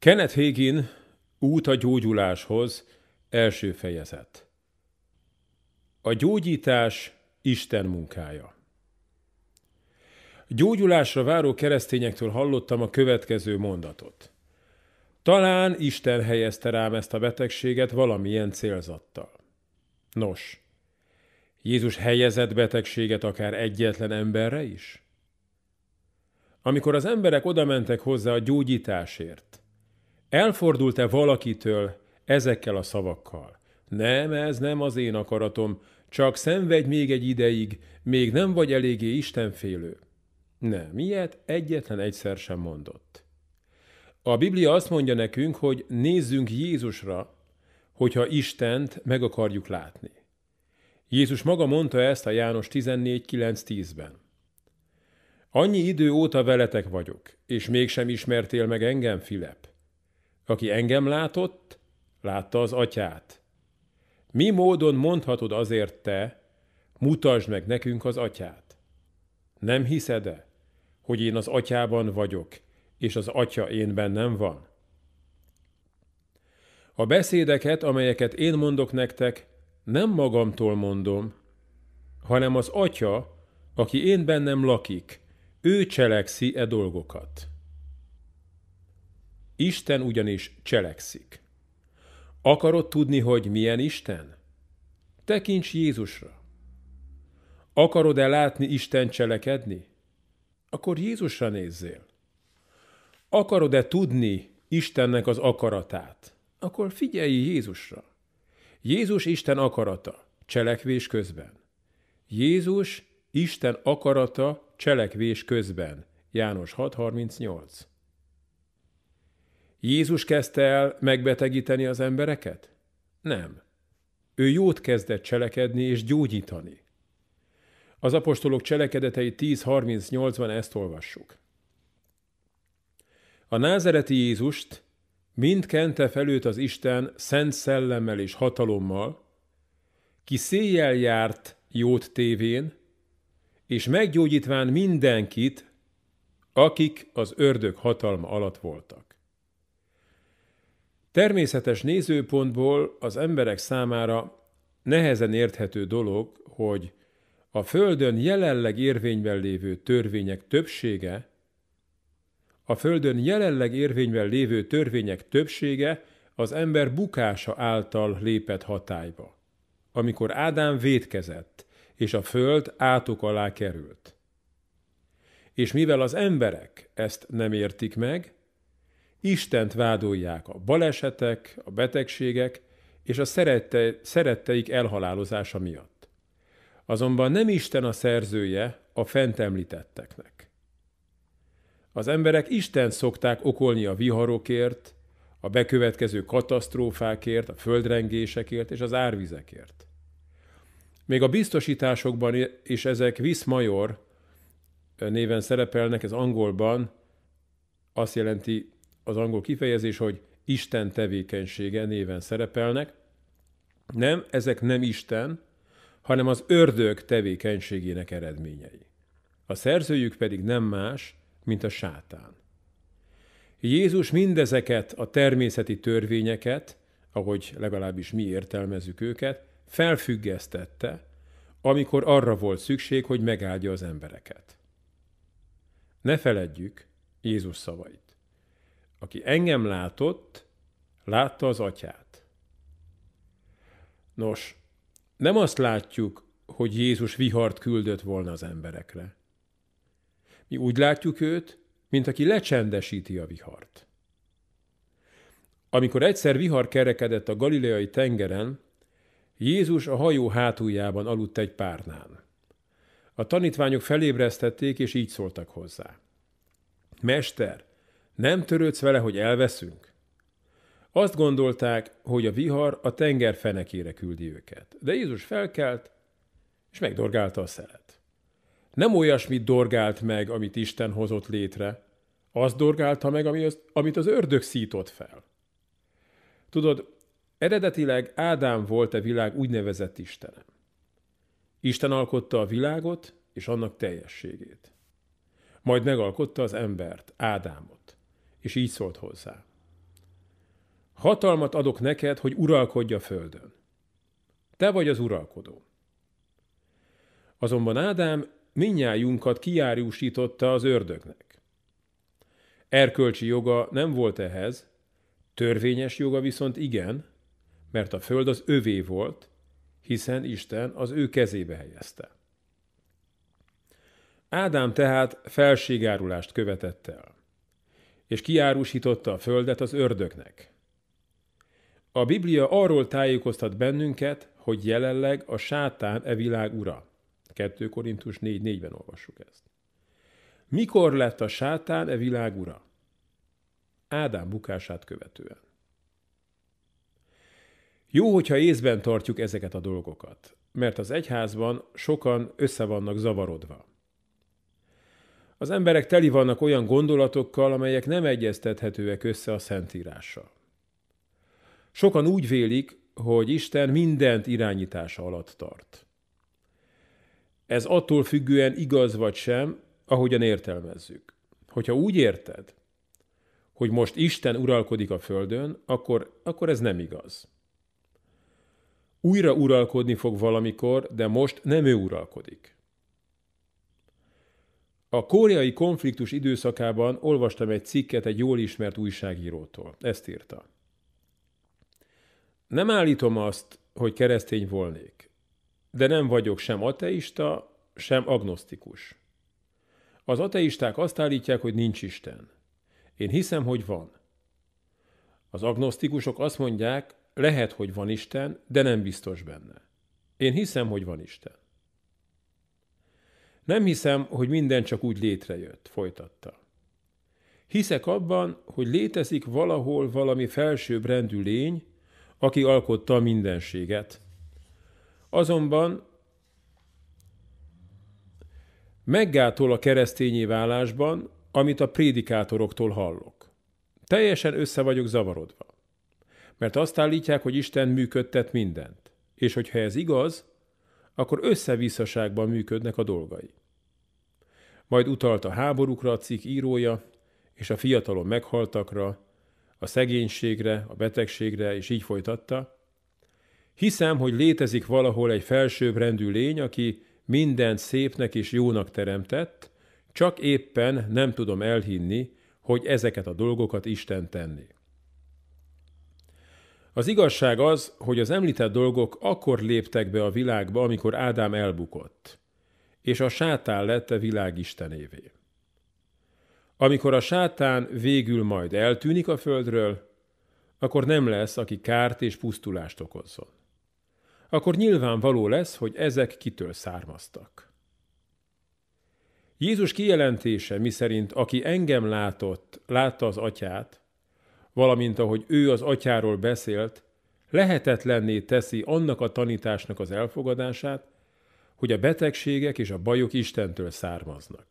Kenneth Hagin Út a gyógyuláshoz, első fejezet. A gyógyítás Isten munkája. Gyógyulásra váró keresztényektől hallottam a következő mondatot. Talán Isten helyezte rám ezt a betegséget valamilyen célzattal. Nos, Jézus helyezett betegséget akár egyetlen emberre is? Amikor az emberek odamentek hozzá a gyógyításért, Elfordult-e valakitől ezekkel a szavakkal? Nem, ez nem az én akaratom, csak szenvedj még egy ideig, még nem vagy eléggé istenfélő. Nem, ilyet egyetlen egyszer sem mondott. A Biblia azt mondja nekünk, hogy nézzünk Jézusra, hogyha Istent meg akarjuk látni. Jézus maga mondta ezt a János 14.9.10-ben. Annyi idő óta veletek vagyok, és mégsem ismertél meg engem, Filep. Aki engem látott, látta az atyát. Mi módon mondhatod azért te, mutasd meg nekünk az atyát? Nem hiszed-e, hogy én az atyában vagyok, és az atya én bennem van? A beszédeket, amelyeket én mondok nektek, nem magamtól mondom, hanem az atya, aki én bennem lakik, ő cselekszi e dolgokat. Isten ugyanis cselekszik. Akarod tudni, hogy milyen Isten? Tekints Jézusra. Akarod-e látni Isten cselekedni? Akkor Jézusra nézzél. Akarod-e tudni Istennek az akaratát? Akkor figyelj Jézusra. Jézus Isten akarata cselekvés közben. Jézus Isten akarata cselekvés közben. János 6.38 Jézus kezdte el megbetegíteni az embereket? Nem. Ő jót kezdett cselekedni és gyógyítani. Az apostolok cselekedetei 10.38-ban ezt olvassuk. A názereti Jézust mind kente felőt az Isten szent szellemmel és hatalommal, ki széjjel járt jót tévén, és meggyógyítván mindenkit, akik az ördög hatalma alatt voltak. Természetes nézőpontból az emberek számára nehezen érthető dolog, hogy a Földön jelenleg érvényben lévő törvények többsége, a Földön jelenleg érvényben lévő törvények többsége az ember bukása által lépett hatályba, amikor Ádám vétkezett, és a Föld átok alá került. És mivel az emberek ezt nem értik meg, Istent vádolják a balesetek, a betegségek és a szerette, szeretteik elhalálozása miatt. Azonban nem Isten a szerzője a fent említetteknek. Az emberek Isten szokták okolni a viharokért, a bekövetkező katasztrófákért, a földrengésekért és az árvizekért. Még a biztosításokban is ezek Major néven szerepelnek, ez angolban azt jelenti az angol kifejezés, hogy Isten tevékenysége néven szerepelnek. Nem, ezek nem Isten, hanem az ördög tevékenységének eredményei. A szerzőjük pedig nem más, mint a sátán. Jézus mindezeket a természeti törvényeket, ahogy legalábbis mi értelmezük őket, felfüggesztette, amikor arra volt szükség, hogy megáldja az embereket. Ne feledjük Jézus szavait aki engem látott, látta az atyát. Nos, nem azt látjuk, hogy Jézus vihart küldött volna az emberekre. Mi úgy látjuk őt, mint aki lecsendesíti a vihart. Amikor egyszer vihar kerekedett a galileai tengeren, Jézus a hajó hátuljában aludt egy párnán. A tanítványok felébresztették, és így szóltak hozzá. Mester, nem törődsz vele, hogy elveszünk? Azt gondolták, hogy a vihar a tenger fenekére küldi őket, de Jézus felkelt, és megdorgálta a szelet. Nem olyasmit dorgált meg, amit Isten hozott létre, azt dorgálta meg, ami az, amit az ördög szított fel. Tudod, eredetileg Ádám volt a világ úgynevezett Istene. Isten alkotta a világot és annak teljességét. Majd megalkotta az embert, Ádámot és így szólt hozzá. Hatalmat adok neked, hogy uralkodj a földön. Te vagy az uralkodó. Azonban Ádám minnyájunkat kiárjúsította az ördögnek. Erkölcsi joga nem volt ehhez, törvényes joga viszont igen, mert a föld az övé volt, hiszen Isten az ő kezébe helyezte. Ádám tehát felségárulást követett el és kiárusította a földet az ördögnek. A Biblia arról tájékoztat bennünket, hogy jelenleg a sátán e világ ura. 2 Korintus 4.4-ben olvassuk ezt. Mikor lett a sátán e világ ura? Ádám bukását követően. Jó, hogyha észben tartjuk ezeket a dolgokat, mert az egyházban sokan össze vannak zavarodva. Az emberek teli vannak olyan gondolatokkal, amelyek nem egyeztethetőek össze a Szentírással. Sokan úgy vélik, hogy Isten mindent irányítása alatt tart. Ez attól függően igaz vagy sem, ahogyan értelmezzük. Hogyha úgy érted, hogy most Isten uralkodik a földön, akkor, akkor ez nem igaz. Újra uralkodni fog valamikor, de most nem ő uralkodik. A koreai konfliktus időszakában olvastam egy cikket egy jól ismert újságírótól. Ezt írta. Nem állítom azt, hogy keresztény volnék, de nem vagyok sem ateista, sem agnosztikus. Az ateisták azt állítják, hogy nincs Isten. Én hiszem, hogy van. Az agnosztikusok azt mondják, lehet, hogy van Isten, de nem biztos benne. Én hiszem, hogy van Isten. Nem hiszem, hogy minden csak úgy létrejött, folytatta. Hiszek abban, hogy létezik valahol valami rendű lény, aki alkotta a mindenséget. Azonban meggátol a keresztényi válásban, amit a prédikátoroktól hallok. Teljesen össze vagyok zavarodva. Mert azt állítják, hogy Isten működtet mindent. És hogyha ez igaz, akkor összevisszaságban működnek a dolgai. Majd utalt a háborúkra a cikk írója, és a fiatalon meghaltakra, a szegénységre, a betegségre, és így folytatta. Hiszem, hogy létezik valahol egy felsőbbrendű lény, aki mindent szépnek és jónak teremtett, csak éppen nem tudom elhinni, hogy ezeket a dolgokat Isten tenni. Az igazság az, hogy az említett dolgok akkor léptek be a világba, amikor Ádám elbukott és a sátán lett a világ istenévé. Amikor a sátán végül majd eltűnik a földről, akkor nem lesz, aki kárt és pusztulást okozzon. Akkor nyilvánvaló lesz, hogy ezek kitől származtak. Jézus kijelentése, miszerint aki engem látott, látta az atyát, valamint ahogy ő az atyáról beszélt, lehetetlenné teszi annak a tanításnak az elfogadását, hogy a betegségek és a bajok Istentől származnak.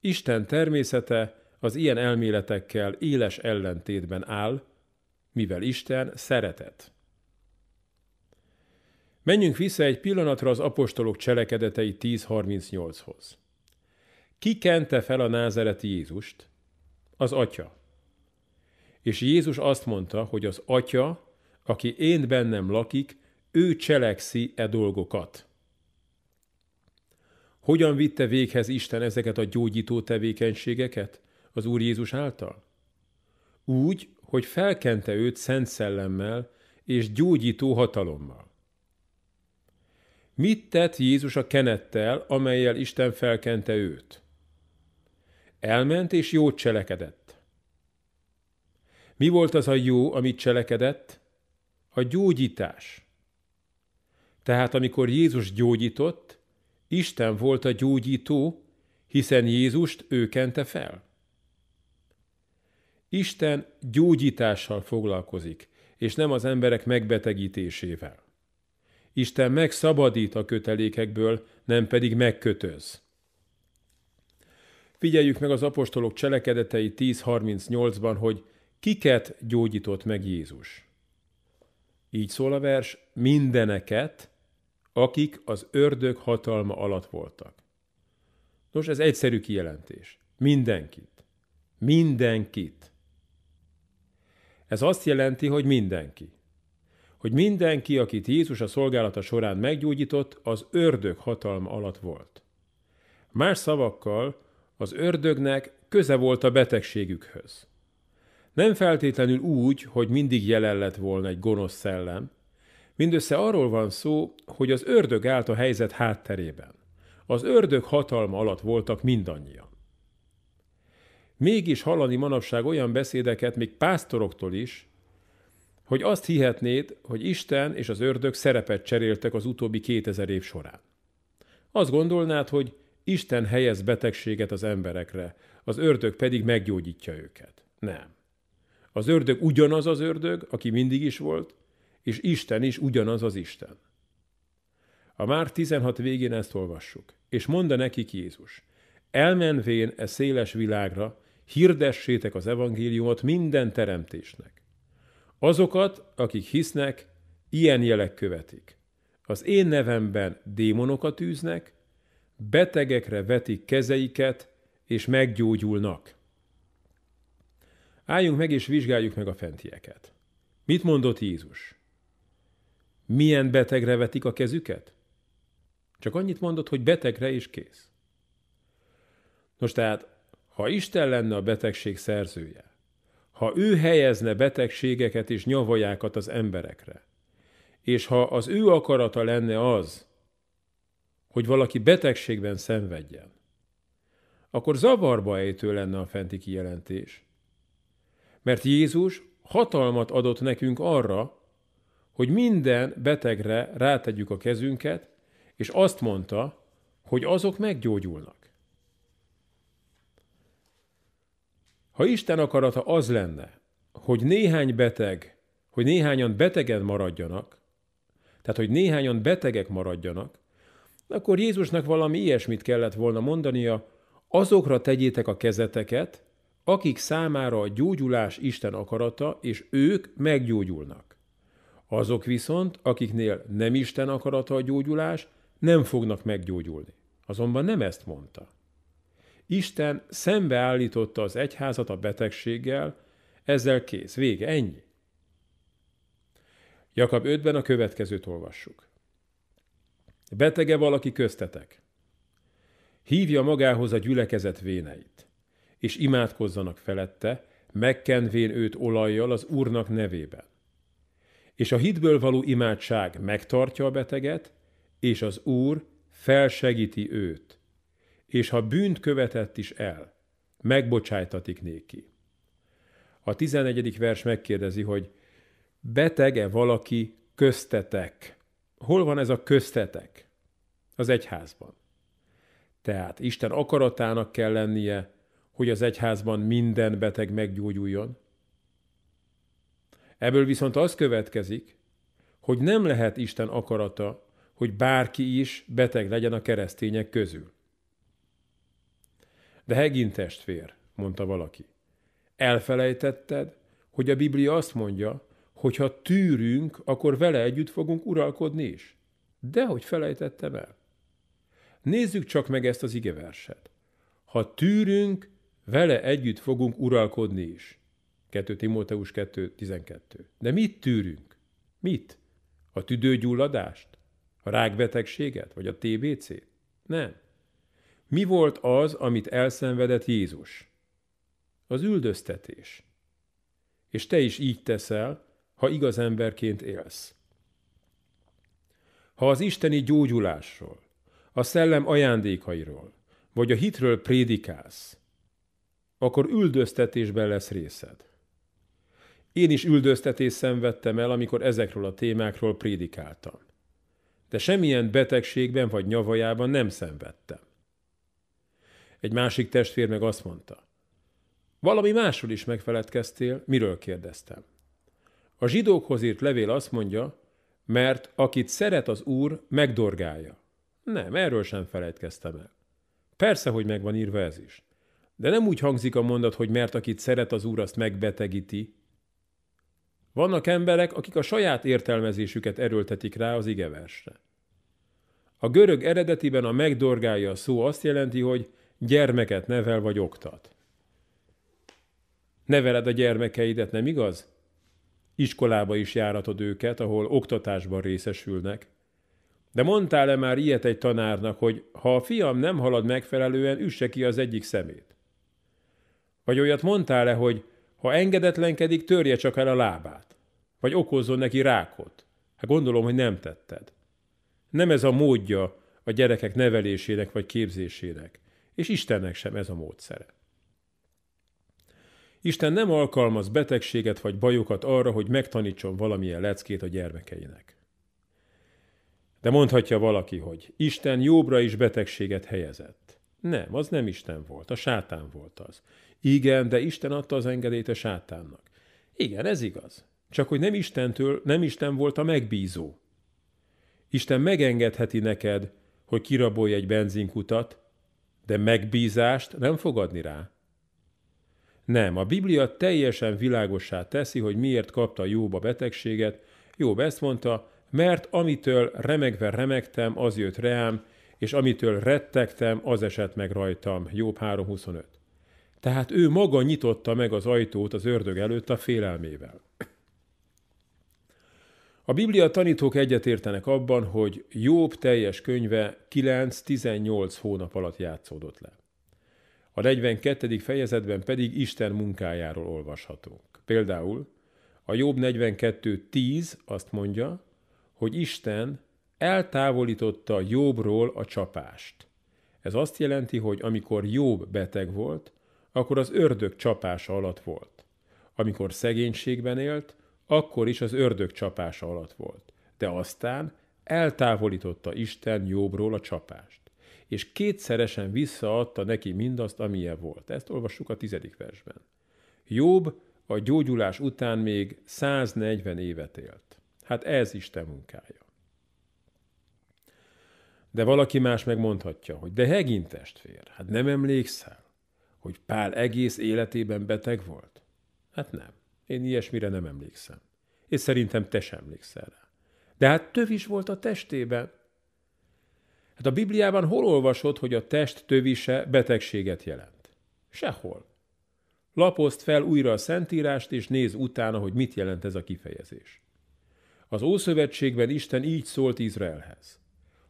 Isten természete az ilyen elméletekkel éles ellentétben áll, mivel Isten szeretet. Menjünk vissza egy pillanatra az apostolok cselekedetei 10.38-hoz. Ki kente fel a názereti Jézust? Az Atya. És Jézus azt mondta, hogy az Atya, aki én bennem lakik, ő cselekszi e dolgokat. Hogyan vitte véghez Isten ezeket a gyógyító tevékenységeket az Úr Jézus által? Úgy, hogy felkente őt szent szellemmel és gyógyító hatalommal. Mit tett Jézus a kenettel, amelyel Isten felkente őt? Elment és jót cselekedett. Mi volt az a jó, amit cselekedett? A gyógyítás. Tehát amikor Jézus gyógyított, Isten volt a gyógyító, hiszen Jézust ő kente fel. Isten gyógyítással foglalkozik, és nem az emberek megbetegítésével. Isten megszabadít a kötelékekből, nem pedig megkötöz. Figyeljük meg az apostolok cselekedetei 10.38-ban, hogy kiket gyógyított meg Jézus. Így szól a vers, mindeneket, akik az ördög hatalma alatt voltak. Nos, ez egyszerű kijelentés. Mindenkit. Mindenkit. Ez azt jelenti, hogy mindenki. Hogy mindenki, akit Jézus a szolgálata során meggyógyított, az ördög hatalma alatt volt. Más szavakkal, az ördögnek köze volt a betegségükhöz. Nem feltétlenül úgy, hogy mindig jelen lett volna egy gonosz szellem, Mindössze arról van szó, hogy az ördög állt a helyzet hátterében. Az ördög hatalma alatt voltak mindannyian. Mégis hallani manapság olyan beszédeket, még pásztoroktól is, hogy azt hihetnéd, hogy Isten és az ördög szerepet cseréltek az utóbbi 2000 év során. Azt gondolnád, hogy Isten helyez betegséget az emberekre, az ördög pedig meggyógyítja őket. Nem. Az ördög ugyanaz az ördög, aki mindig is volt, és Isten is ugyanaz az Isten. A már 16 végén ezt olvassuk. És mondta nekik Jézus, elmenvén e széles világra, hirdessétek az evangéliumot minden teremtésnek. Azokat, akik hisznek, ilyen jelek követik. Az én nevemben démonokat űznek, betegekre vetik kezeiket, és meggyógyulnak. Álljunk meg és vizsgáljuk meg a fentieket. Mit mondott Jézus? milyen betegre vetik a kezüket? Csak annyit mondott, hogy betegre is kész. Nos tehát, ha Isten lenne a betegség szerzője, ha ő helyezne betegségeket és nyavajákat az emberekre, és ha az ő akarata lenne az, hogy valaki betegségben szenvedjen, akkor zavarba ejtő lenne a fenti kijelentés. Mert Jézus hatalmat adott nekünk arra, hogy minden betegre rátegyük a kezünket, és azt mondta, hogy azok meggyógyulnak. Ha Isten akarata az lenne, hogy néhány beteg, hogy néhányan betegen maradjanak, tehát hogy néhányan betegek maradjanak, akkor Jézusnak valami ilyesmit kellett volna mondania, azokra tegyétek a kezeteket, akik számára a gyógyulás Isten akarata, és ők meggyógyulnak. Azok viszont, akiknél nem Isten akarata a gyógyulás, nem fognak meggyógyulni. Azonban nem ezt mondta. Isten szembeállította az egyházat a betegséggel, ezzel kész, vége, ennyi. Jakab 5-ben a következőt olvassuk. Betege valaki köztetek. Hívja magához a gyülekezet véneit, és imádkozzanak felette, megkenvén őt olajjal az Úrnak nevében és a hitből való imádság megtartja a beteget, és az Úr felsegíti őt, és ha bűnt követett is el, megbocsájtatik néki. A 11. vers megkérdezi, hogy betege valaki köztetek? Hol van ez a köztetek? Az egyházban. Tehát Isten akaratának kell lennie, hogy az egyházban minden beteg meggyógyuljon, Ebből viszont az következik, hogy nem lehet Isten akarata, hogy bárki is beteg legyen a keresztények közül. De Hegin testvér, mondta valaki, elfelejtetted, hogy a Biblia azt mondja, hogy ha tűrünk, akkor vele együtt fogunk uralkodni is. De hogy felejtettem el? Nézzük csak meg ezt az igeverset. Ha tűrünk, vele együtt fogunk uralkodni is. 2 Timóteus 2.12. De mit tűrünk? Mit? A tüdőgyulladást? A rákbetegséget? Vagy a TBC-t? Nem. Mi volt az, amit elszenvedett Jézus? Az üldöztetés. És te is így teszel, ha igaz emberként élsz. Ha az isteni gyógyulásról, a szellem ajándékairól, vagy a hitről prédikálsz, akkor üldöztetésben lesz részed. Én is üldöztetés szenvedtem el, amikor ezekről a témákról prédikáltam. De semmilyen betegségben vagy nyavajában nem szenvedtem. Egy másik testvér meg azt mondta. Valami másról is megfeledkeztél, miről kérdeztem. A zsidókhoz írt levél azt mondja, mert akit szeret az Úr, megdorgálja. Nem, erről sem felejtkeztem el. Persze, hogy megvan írva ez is. De nem úgy hangzik a mondat, hogy mert akit szeret az Úr, azt megbetegíti, vannak emberek, akik a saját értelmezésüket erőltetik rá az igeversre. A görög eredetiben a megdorgálja a szó azt jelenti, hogy gyermeket nevel vagy oktat. Neveled a gyermekeidet, nem igaz? Iskolába is járatod őket, ahol oktatásban részesülnek. De mondtál-e már ilyet egy tanárnak, hogy ha a fiam nem halad megfelelően, üsse ki az egyik szemét? Vagy olyat mondtál-e, hogy ha engedetlenkedik, törje csak el a lábát. Vagy okozzon neki rákot. Hát gondolom, hogy nem tetted. Nem ez a módja a gyerekek nevelésének vagy képzésének, és Istennek sem ez a módszere. Isten nem alkalmaz betegséget vagy bajokat arra, hogy megtanítson valamilyen leckét a gyermekeinek. De mondhatja valaki, hogy Isten jobbra is betegséget helyezett. Nem, az nem Isten volt, a sátán volt az. Igen, de Isten adta az engedélyt a sátánnak. Igen, ez igaz. Csak hogy nem Istentől, nem Isten volt a megbízó. Isten megengedheti neked, hogy kirabolj egy benzinkutat, de megbízást nem fogadni rá. Nem, a Biblia teljesen világossá teszi, hogy miért kapta Jóba betegséget. Jó ezt mondta, mert amitől remegve remegtem, az jött reám, és amitől rettegtem, az esett meg rajtam. Jobb 3.25. Tehát ő maga nyitotta meg az ajtót az ördög előtt a félelmével. A Biblia tanítók egyetértenek abban, hogy Jobb teljes könyve 9-18 hónap alatt játszódott le. A 42. fejezetben pedig Isten munkájáról olvashatunk. Például a Jobb 42.10 azt mondja, hogy Isten eltávolította Jobbról a csapást. Ez azt jelenti, hogy amikor Jobb beteg volt, akkor az ördög csapása alatt volt. Amikor szegénységben élt, akkor is az ördög csapása alatt volt. De aztán eltávolította Isten jobbról a csapást, és kétszeresen visszaadta neki mindazt, amilyen volt. Ezt olvassuk a tizedik versben. Jobb a gyógyulás után még 140 évet élt. Hát ez Isten munkája. De valaki más megmondhatja, hogy de Hegin testvér, hát nem emlékszel hogy Pál egész életében beteg volt? Hát nem. Én ilyesmire nem emlékszem. És szerintem te sem emlékszel rá. De hát töv is volt a testében. Hát a Bibliában hol olvasod, hogy a test tövise betegséget jelent? Sehol. Lapozd fel újra a Szentírást, és nézd utána, hogy mit jelent ez a kifejezés. Az Ószövetségben Isten így szólt Izraelhez.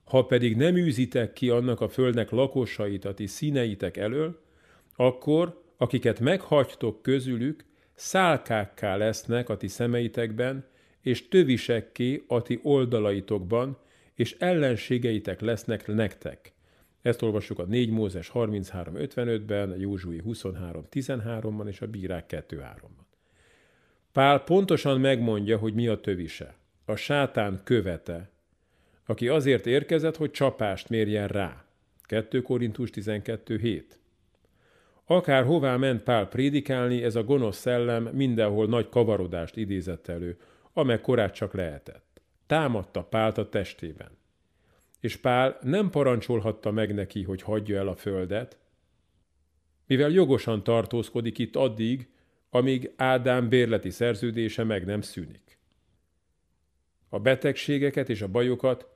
Ha pedig nem űzitek ki annak a földnek lakosait, a ti színeitek elől, akkor, akiket meghagytok közülük, szálkákká lesznek a ti szemeitekben, és tövisekké a ti oldalaitokban, és ellenségeitek lesznek nektek. Ezt olvassuk a 4 Mózes 33.55-ben, a Józsui 23.13-ban és a Bírák 2.3-ban. Pál pontosan megmondja, hogy mi a tövise, a sátán követe, aki azért érkezett, hogy csapást mérjen rá. 2 Korintus 12.7 Akár hová ment Pál prédikálni, ez a gonosz szellem mindenhol nagy kavarodást idézett elő, amely korát csak lehetett. Támadta Pált a testében. És Pál nem parancsolhatta meg neki, hogy hagyja el a földet, mivel jogosan tartózkodik itt addig, amíg Ádám bérleti szerződése meg nem szűnik. A betegségeket és a bajokat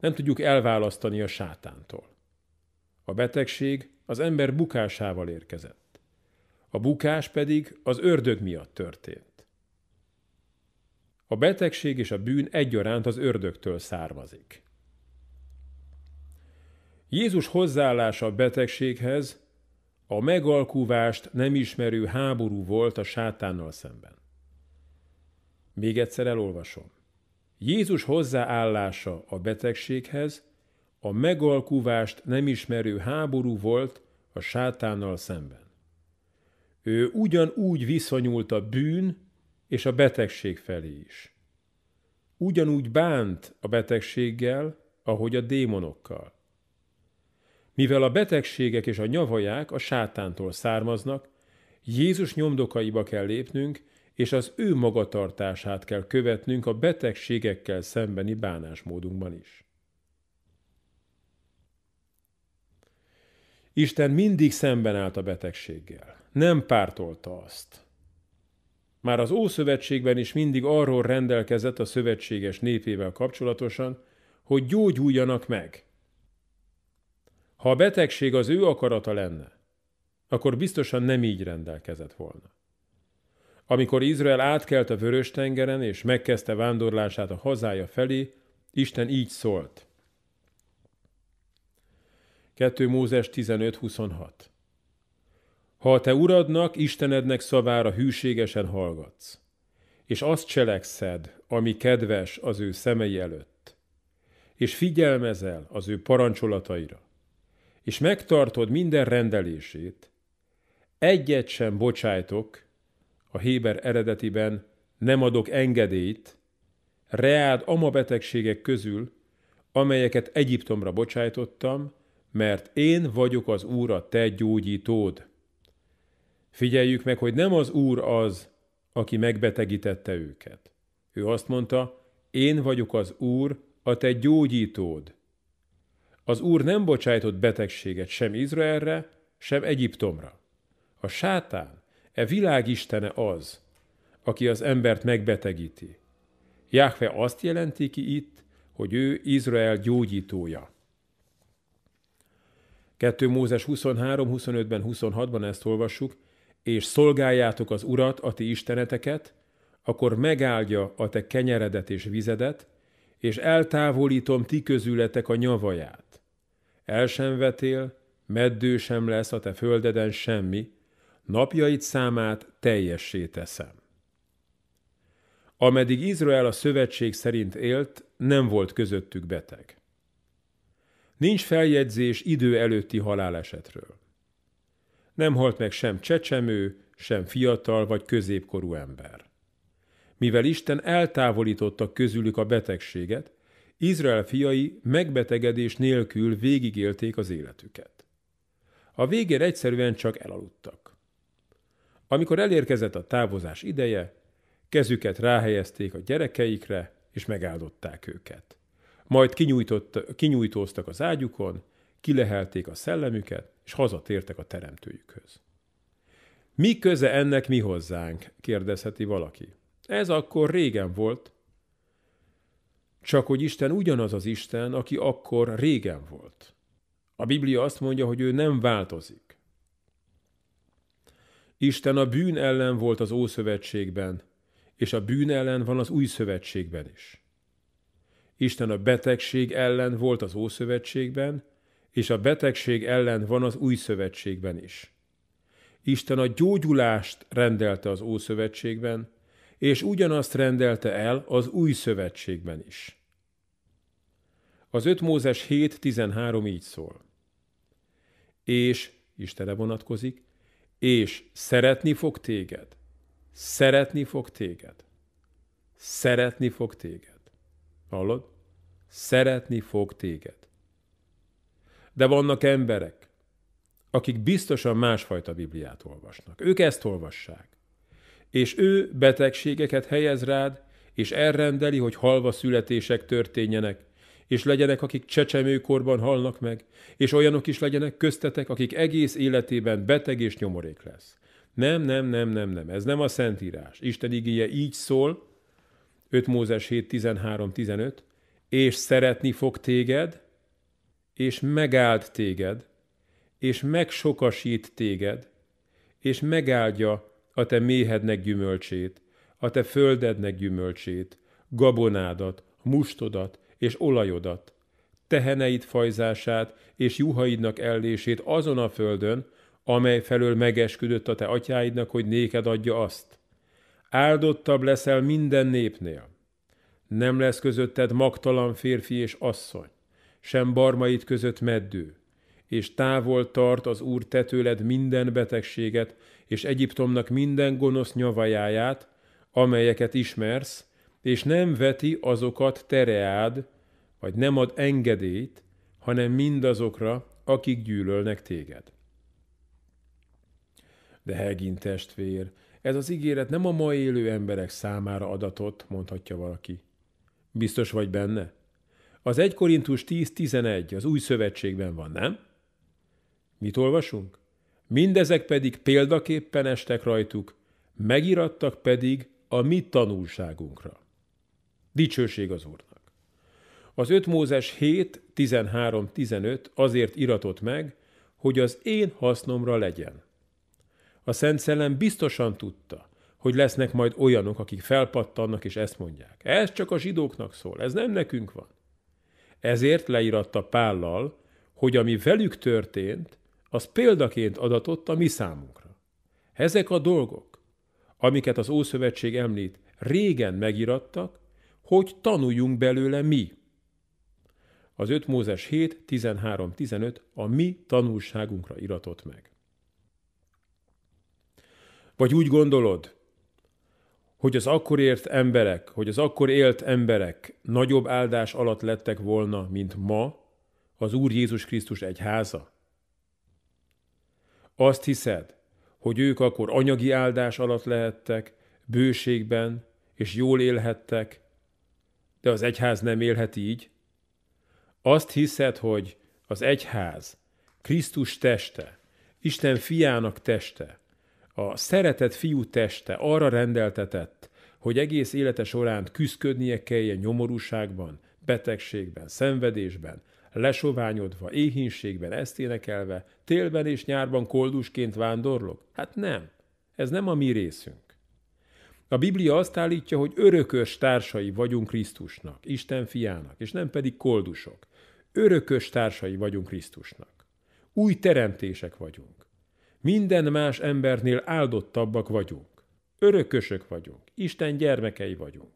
nem tudjuk elválasztani a sátántól. A betegség az ember bukásával érkezett. A bukás pedig az ördög miatt történt. A betegség és a bűn egyaránt az ördögtől származik. Jézus hozzáállása a betegséghez a megalkuvást nem ismerő háború volt a sátánnal szemben. Még egyszer elolvasom. Jézus hozzáállása a betegséghez a megalkuvást nem ismerő háború volt a sátánnal szemben. Ő ugyanúgy viszonyult a bűn és a betegség felé is. Ugyanúgy bánt a betegséggel, ahogy a démonokkal. Mivel a betegségek és a nyavaják a sátántól származnak, Jézus nyomdokaiba kell lépnünk, és az ő magatartását kell követnünk a betegségekkel szembeni bánásmódunkban is. Isten mindig szemben állt a betegséggel. Nem pártolta azt. Már az Ószövetségben is mindig arról rendelkezett a szövetséges népével kapcsolatosan, hogy gyógyuljanak meg. Ha a betegség az ő akarata lenne, akkor biztosan nem így rendelkezett volna. Amikor Izrael átkelt a Vörös-tengeren és megkezdte vándorlását a hazája felé, Isten így szólt – 2 Mózes 15.26 Ha Ha te uradnak, Istenednek szavára hűségesen hallgatsz, és azt cselekszed, ami kedves az ő szemei előtt, és figyelmezel az ő parancsolataira, és megtartod minden rendelését, egyet sem bocsájtok, a Héber eredetiben nem adok engedélyt, reád ama betegségek közül, amelyeket Egyiptomra bocsájtottam, mert én vagyok az Úr a te gyógyítód. Figyeljük meg, hogy nem az Úr az, aki megbetegítette őket. Ő azt mondta, én vagyok az Úr, a te gyógyítód. Az Úr nem bocsájtott betegséget sem Izraelre, sem Egyiptomra. A sátán, e világ az, aki az embert megbetegíti. Jáhve azt jelenti ki itt, hogy ő Izrael gyógyítója. 2 Mózes 23, 25-ben, 26-ban ezt olvassuk, és szolgáljátok az Urat, a ti isteneteket, akkor megáldja a te kenyeredet és vizedet, és eltávolítom ti közületek a nyavaját. El sem vetél, meddő sem lesz a te földeden semmi, napjaid számát teljessé teszem. Ameddig Izrael a szövetség szerint élt, nem volt közöttük beteg. Nincs feljegyzés idő előtti halálesetről. Nem halt meg sem csecsemő, sem fiatal vagy középkorú ember. Mivel Isten eltávolította közülük a betegséget, Izrael fiai megbetegedés nélkül végigélték az életüket. A végén egyszerűen csak elaludtak. Amikor elérkezett a távozás ideje, kezüket ráhelyezték a gyerekeikre, és megáldották őket. Majd kinyújtott, kinyújtóztak az ágyukon, kilehelték a szellemüket, és hazatértek a teremtőjükhöz. Mi köze ennek mi hozzánk? kérdezheti valaki. Ez akkor régen volt. Csak hogy Isten ugyanaz az Isten, aki akkor régen volt. A Biblia azt mondja, hogy ő nem változik. Isten a bűn ellen volt az Ószövetségben, és a bűn ellen van az Új Szövetségben is. Isten a betegség ellen volt az Ószövetségben, és a betegség ellen van az Új Szövetségben is. Isten a gyógyulást rendelte az Ószövetségben, és ugyanazt rendelte el az Új Szövetségben is. Az 5 Mózes 7.13 így szól. És, Istenre vonatkozik, és szeretni fog téged, szeretni fog téged, szeretni fog téged. Hallod? Szeretni fog téged. De vannak emberek, akik biztosan másfajta Bibliát olvasnak. Ők ezt olvassák. És ő betegségeket helyez rád, és elrendeli, hogy halva születések történjenek, és legyenek, akik csecsemőkorban halnak meg, és olyanok is legyenek köztetek, akik egész életében beteg és nyomorék lesz. Nem, nem, nem, nem, nem, ez nem a Szentírás. Isten igéje így szól, 5 Mózes 7, 13, 15, és szeretni fog téged, és megáld téged, és megsokasít téged, és megáldja a te méhednek gyümölcsét, a te földednek gyümölcsét, gabonádat, mustodat és olajodat, teheneid fajzását és juhaidnak ellését azon a földön, amely felől megesküdött a te atyáidnak, hogy néked adja azt. Áldottabb leszel minden népnél. Nem lesz közötted magtalan férfi és asszony, sem barmaid között meddő, és távol tart az Úr tetőled minden betegséget, és Egyiptomnak minden gonosz nyavajáját, amelyeket ismersz, és nem veti azokat tereád, vagy nem ad engedélyt, hanem mindazokra, akik gyűlölnek téged. De Hegin testvér, ez az ígéret nem a mai élő emberek számára adatot, mondhatja valaki. Biztos vagy benne? Az 1 Korintus 10.11 az új szövetségben van, nem? Mit olvasunk? Mindezek pedig példaképpen estek rajtuk, megirattak pedig a mi tanulságunkra. Dicsőség az Úrnak. Az 5 Mózes 7, 13, 15 azért iratott meg, hogy az én hasznomra legyen. A Szent Szellem biztosan tudta, hogy lesznek majd olyanok, akik felpattannak és ezt mondják. Ez csak a zsidóknak szól, ez nem nekünk van. Ezért leíratta Pállal, hogy ami velük történt, az példaként adatott a mi számunkra. Ezek a dolgok, amiket az Ószövetség említ, régen megirattak, hogy tanuljunk belőle mi. Az 5 Mózes 7, 13-15 a mi tanulságunkra iratott meg. Vagy úgy gondolod, hogy az akkor ért emberek, hogy az akkor élt emberek nagyobb áldás alatt lettek volna, mint ma az Úr Jézus Krisztus egyháza? Azt hiszed, hogy ők akkor anyagi áldás alatt lehettek, bőségben, és jól élhettek, de az egyház nem élhet így? Azt hiszed, hogy az egyház Krisztus teste, Isten fiának teste, a szeretett fiú teste arra rendeltetett, hogy egész élete során küzdködnie kelljen nyomorúságban, betegségben, szenvedésben, lesoványodva, éhínségben, ezt énekelve, télben és nyárban koldusként vándorlok? Hát nem. Ez nem a mi részünk. A Biblia azt állítja, hogy örökös társai vagyunk Krisztusnak, Isten fiának, és nem pedig koldusok. Örökös társai vagyunk Krisztusnak. Új teremtések vagyunk. Minden más embernél áldottabbak vagyunk. Örökösök vagyunk. Isten gyermekei vagyunk.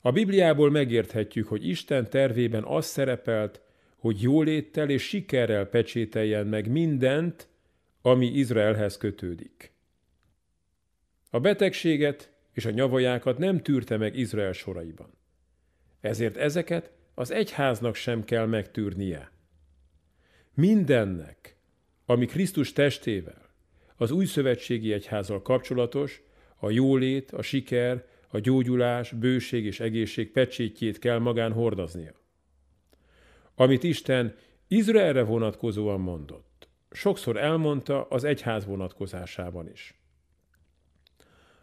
A Bibliából megérthetjük, hogy Isten tervében az szerepelt, hogy jóléttel és sikerrel pecsételjen meg mindent, ami Izraelhez kötődik. A betegséget és a nyavajákat nem tűrte meg Izrael soraiban. Ezért ezeket az egyháznak sem kell megtűrnie. Mindennek, ami Krisztus testével, az új szövetségi egyházzal kapcsolatos, a jólét, a siker, a gyógyulás, bőség és egészség pecsétjét kell magán hordoznia. Amit Isten Izraelre vonatkozóan mondott, sokszor elmondta az egyház vonatkozásában is.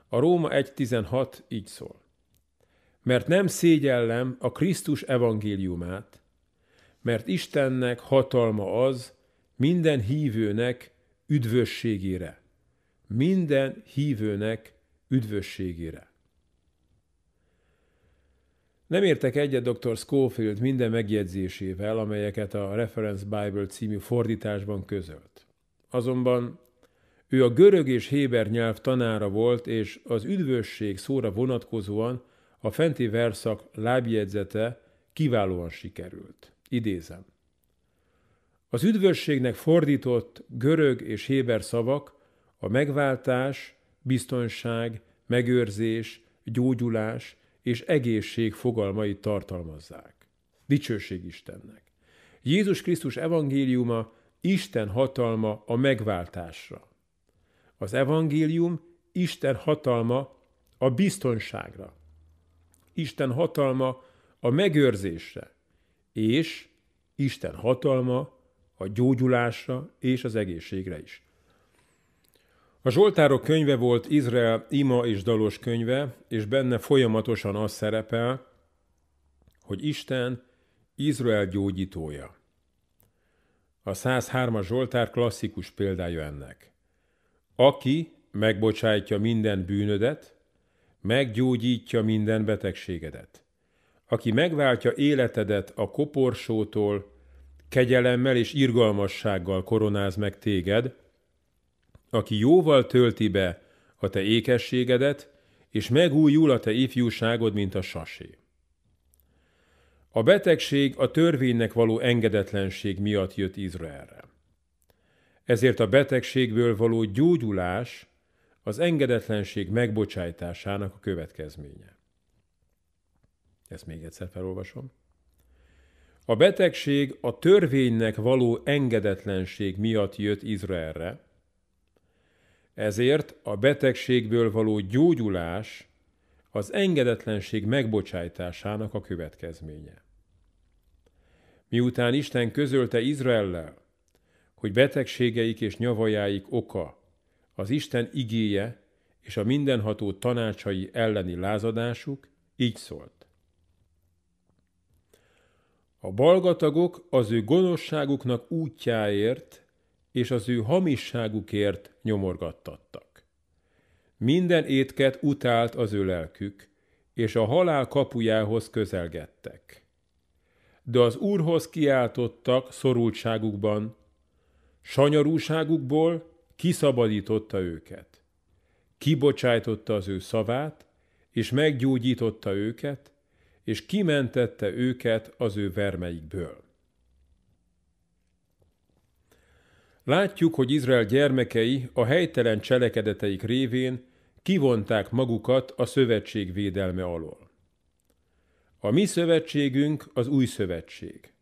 A Róma 1.16 így szól. Mert nem szégyellem a Krisztus evangéliumát, mert Istennek hatalma az, minden hívőnek üdvösségére. Minden hívőnek üdvösségére. Nem értek egyet dr. Schofield minden megjegyzésével, amelyeket a Reference Bible című fordításban közölt. Azonban ő a görög és héber nyelv tanára volt, és az üdvösség szóra vonatkozóan a fenti verszak lábjegyzete kiválóan sikerült. Idézem. Az üdvösségnek fordított görög és héber szavak a megváltás, biztonság, megőrzés, gyógyulás és egészség fogalmait tartalmazzák. Dicsőség Istennek! Jézus Krisztus evangéliuma Isten hatalma a megváltásra. Az evangélium Isten hatalma a biztonságra. Isten hatalma a megőrzésre, és Isten hatalma a gyógyulásra és az egészségre is. A Zsoltárok könyve volt Izrael ima és dalos könyve, és benne folyamatosan az szerepel, hogy Isten Izrael gyógyítója. A 103 Zsoltár klasszikus példája ennek. Aki megbocsájtja minden bűnödet, meggyógyítja minden betegségedet. Aki megváltja életedet a koporsótól kegyelemmel és irgalmassággal koronáz meg téged, aki jóval tölti be a te ékességedet, és megújul a te ifjúságod, mint a sasé. A betegség a törvénynek való engedetlenség miatt jött Izraelre. Ezért a betegségből való gyógyulás az engedetlenség megbocsájtásának a következménye. Ezt még egyszer felolvasom. A betegség a törvénynek való engedetlenség miatt jött Izraelre, ezért a betegségből való gyógyulás az engedetlenség megbocsájtásának a következménye. Miután Isten közölte Izraellel, hogy betegségeik és nyavajáik oka az Isten igéje és a mindenható tanácsai elleni lázadásuk, így szólt. A balgatagok az ő gonoszságuknak útjáért és az ő hamisságukért nyomorgattattak. Minden étket utált az ő lelkük, és a halál kapujához közelgettek. De az Úrhoz kiáltottak szorultságukban, sanyarúságukból kiszabadította őket. Kibocsájtotta az ő szavát, és meggyógyította őket, és kimentette őket az ő vermeikből. Látjuk, hogy Izrael gyermekei a helytelen cselekedeteik révén kivonták magukat a szövetség védelme alól. A mi szövetségünk az új szövetség.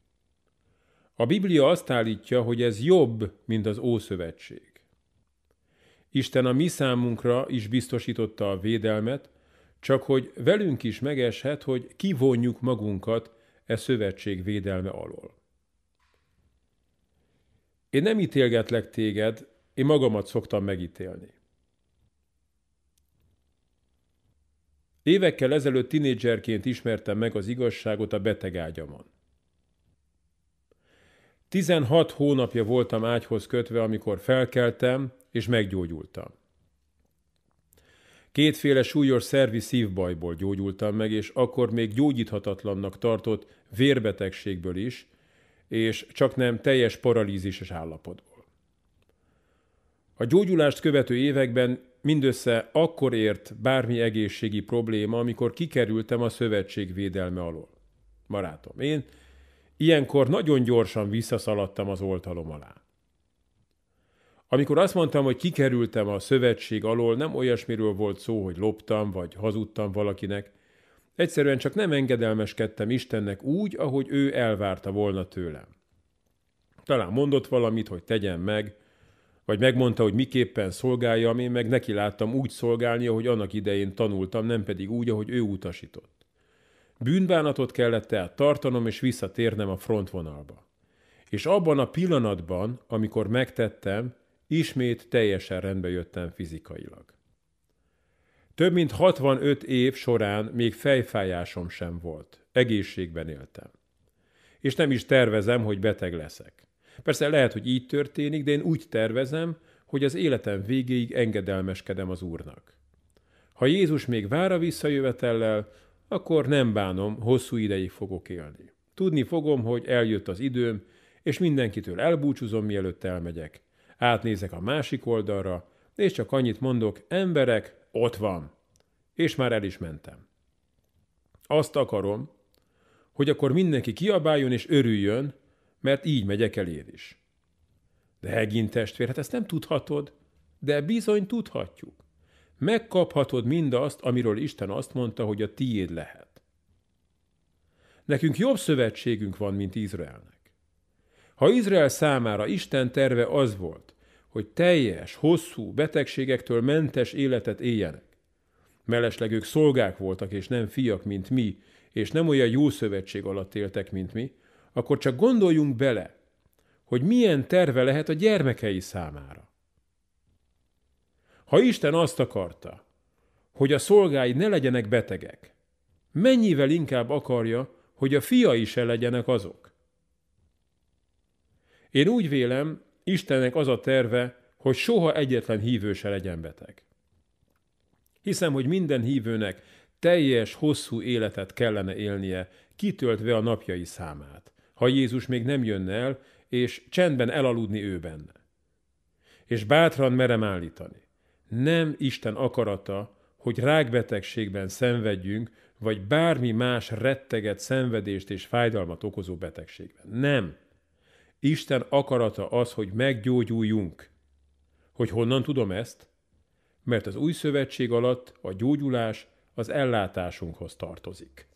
A Biblia azt állítja, hogy ez jobb, mint az Ószövetség. Isten a mi számunkra is biztosította a védelmet, csak hogy velünk is megeshet, hogy kivonjuk magunkat e szövetség védelme alól. Én nem ítélgetlek téged, én magamat szoktam megítélni. Évekkel ezelőtt tinédzserként ismertem meg az igazságot a betegágyamon. 16 hónapja voltam ágyhoz kötve, amikor felkeltem és meggyógyultam. Kétféle súlyos szervi szívbajból gyógyultam meg, és akkor még gyógyíthatatlannak tartott vérbetegségből is, és csak nem teljes paralízises állapotból. A gyógyulást követő években mindössze akkor ért bármi egészségi probléma, amikor kikerültem a szövetség védelme alól. Marátom, én ilyenkor nagyon gyorsan visszaszaladtam az oltalom alá. Amikor azt mondtam, hogy kikerültem a szövetség alól, nem olyasmiről volt szó, hogy loptam vagy hazudtam valakinek. Egyszerűen csak nem engedelmeskedtem Istennek úgy, ahogy ő elvárta volna tőlem. Talán mondott valamit, hogy tegyen meg, vagy megmondta, hogy miképpen szolgáljam, én meg neki láttam úgy szolgálni, ahogy annak idején tanultam, nem pedig úgy, ahogy ő utasított. Bűnbánatot kellett tehát tartanom és visszatérnem a frontvonalba. És abban a pillanatban, amikor megtettem, Ismét teljesen rendbe jöttem fizikailag. Több mint 65 év során még fejfájásom sem volt. Egészségben éltem. És nem is tervezem, hogy beteg leszek. Persze lehet, hogy így történik, de én úgy tervezem, hogy az életem végéig engedelmeskedem az Úrnak. Ha Jézus még vár a visszajövetellel, akkor nem bánom, hosszú ideig fogok élni. Tudni fogom, hogy eljött az időm, és mindenkitől elbúcsúzom, mielőtt elmegyek, átnézek a másik oldalra, és csak annyit mondok, emberek, ott van. És már el is mentem. Azt akarom, hogy akkor mindenki kiabáljon és örüljön, mert így megyek eléd is. De Hegin testvér, hát ezt nem tudhatod, de bizony tudhatjuk. Megkaphatod mindazt, amiről Isten azt mondta, hogy a tiéd lehet. Nekünk jobb szövetségünk van, mint Izraelnek. Ha Izrael számára Isten terve az volt, hogy teljes, hosszú, betegségektől mentes életet éljenek. Mellesleg ők szolgák voltak, és nem fiak, mint mi, és nem olyan jó szövetség alatt éltek, mint mi, akkor csak gondoljunk bele, hogy milyen terve lehet a gyermekei számára. Ha Isten azt akarta, hogy a szolgái ne legyenek betegek, mennyivel inkább akarja, hogy a fiai se legyenek azok? Én úgy vélem, Istennek az a terve, hogy soha egyetlen hívő se legyen beteg. Hiszem, hogy minden hívőnek teljes, hosszú életet kellene élnie, kitöltve a napjai számát, ha Jézus még nem jönne el, és csendben elaludni ő benne. És bátran merem állítani. Nem Isten akarata, hogy rákbetegségben szenvedjünk, vagy bármi más retteget szenvedést és fájdalmat okozó betegségben. Nem. Isten akarata az, hogy meggyógyuljunk. Hogy honnan tudom ezt? Mert az új szövetség alatt a gyógyulás az ellátásunkhoz tartozik.